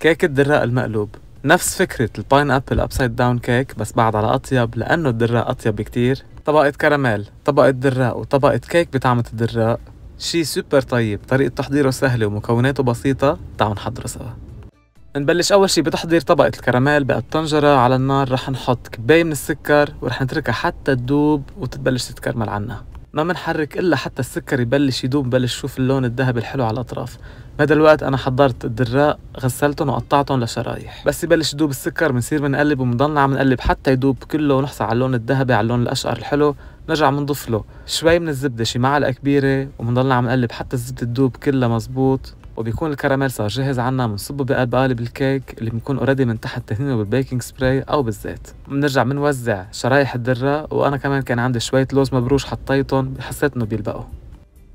كيك الدراء المقلوب نفس فكرة الباين ابل ابسايد داون كيك بس بعد على اطيب لانه الدراء اطيب بكتير طبقة كراميل طبقة دراء وطبقة كيك بطعمة الدراء شي سوبر طيب طريقة تحضيره سهلة ومكوناته بسيطة تعالوا نحضره سوا نبلش أول شي بتحضير طبقة الكراميل بالطنجرة على النار رح نحط كباية من السكر ورح نتركها حتى تدوب وتتبلش تتكرمل عنا ما بنحرك إلا حتى السكر يبلش يدوب بلش شوف اللون الذهبي الحلو على الأطراف بهذا الوقت انا حضرت الدراء غسلتهم وقطعتهم لشرايح بس يبلش يدوب السكر بنصير بنقلب وبنضلنا عم نقلب حتى يدوب كله ونحصل على اللون الذهبي على اللون الاشقر الحلو نرجع بنضيف له شوي من الزبده شي معلقه كبيره وبنضلنا عم نقلب حتى الزبده تدوب كلها مزبوط وبيكون الكراميل صار جاهز عنا بنصبه بقلب قالب الكيك اللي بنكون اوريدي من تحت تهنينه بالبيكنج سبراي او بالزيت بنرجع بنوزع شرايح الدراء وانا كمان كان عندي شويه لوز مبروش حطيتهم حسيت انه بيلبقوا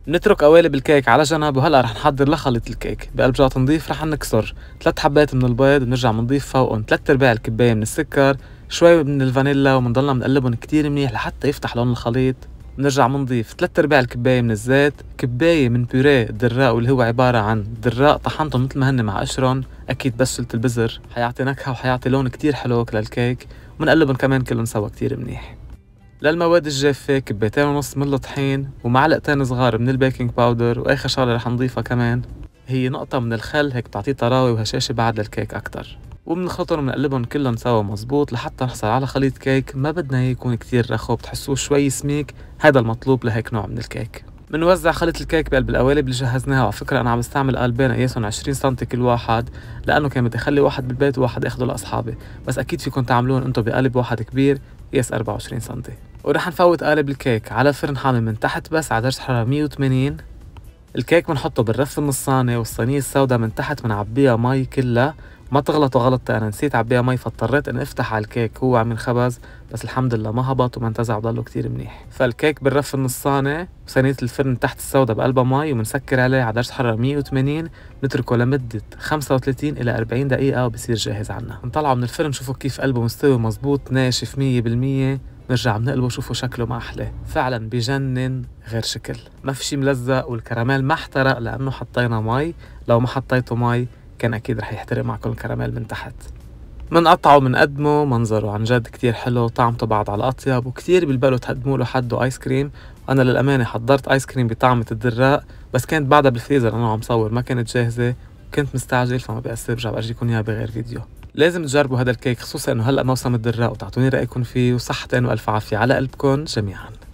بنترك قوالب الكيك على جنب وهلا رح نحضر لخليط الكيك بقلب جاع نضيف رح نكسر ثلاث حبات من البيض بنرجع بنضيف فوقهم ثلاث ارباع الكبايه من السكر شوي من الفانيلا وبنضلنا بنقلبهم كتير منيح لحتى يفتح لون الخليط بنرجع بنضيف ثلاث ارباع الكبايه من الزيت كبايه من بيوريه الدراق واللي هو عباره عن دراق طحنتهم مثل ما هن مع قشرهم اكيد بس شلت البزر حيعطي نكهه وحيعطي لون كتير حلو للكيك وبنقلبهم كمان كلهم سوا كتير منيح للمواد الجافة كبتين ونص من الطحين ومعلقتين صغار من البيكنج باودر وآخر شغلة رح نضيفها كمان هي نقطة من الخل هيك بتعطيه طراوة وهشاشة بعد للكيك أكتر وبنخلطهم وبنقلبهم كلهم سوا مزبوط لحتى نحصل على خليط كيك ما بدنا يكون كتير رخو بتحسوه شوي سميك هذا المطلوب لهيك نوع من الكيك بنوزع خليط الكيك بالقوالب اللي جهزناها على فكره انا عم بستعمل قلبين قياسهم 20 سم كل واحد لانه كان بدي اخلي واحد بالبيت وواحد اخده لاصحابي بس اكيد فيكم تعملون انتم بقالب واحد كبير قياس 24 سم ورح نفوت قالب الكيك على فرن حامي من تحت بس على درجه حراره 180 الكيك بنحطه بالرف النصاني والصينيه السوداء من تحت بنعبيها مي كلها ما تغلطوا غلطتي انا نسيت اعبيها مي فاضطريت اني افتح على الكيك هو عم ينخبز بس الحمد لله ما هبط وما انتزع وضله كتير منيح فالكيك بالرف النصانه وصينيه الفرن تحت السوداء بقلبها مي وبنسكر عليه على درجه حراره 180 بنتركه لمده 35 الى 40 دقيقه وبصير جاهز عنا بنطلعه من الفرن شوفوا كيف قلبه مستوي مزبوط ناشف 100% نرجع بنقلبه شوفوا شكله ما احلى فعلا بجنن غير شكل ما في شي ملزق والكراميل ما احترق لانه حطينا مي لو ما حطيته مي كان أكيد رح يحترق معكم الكراميل من تحت منقطعه قدمه منظره عن جد كتير حلو طعمته بعد على الأطيب وكتير بالبالوا تقدموا له حده آيس كريم أنا للأمانة حضرت آيس كريم بطعمة الدراق بس كانت بعدها بالفريزر أنا عم صور ما كانت جاهزة وكنت مستعجل فما بيأثر برجع بفرجيكم إياها بغير فيديو لازم تجربوا هذا الكيك خصوصا انه هلا موسم الدراء وتعطوني رايكم فيه وصحتين والف عافيه على قلبكم جميعا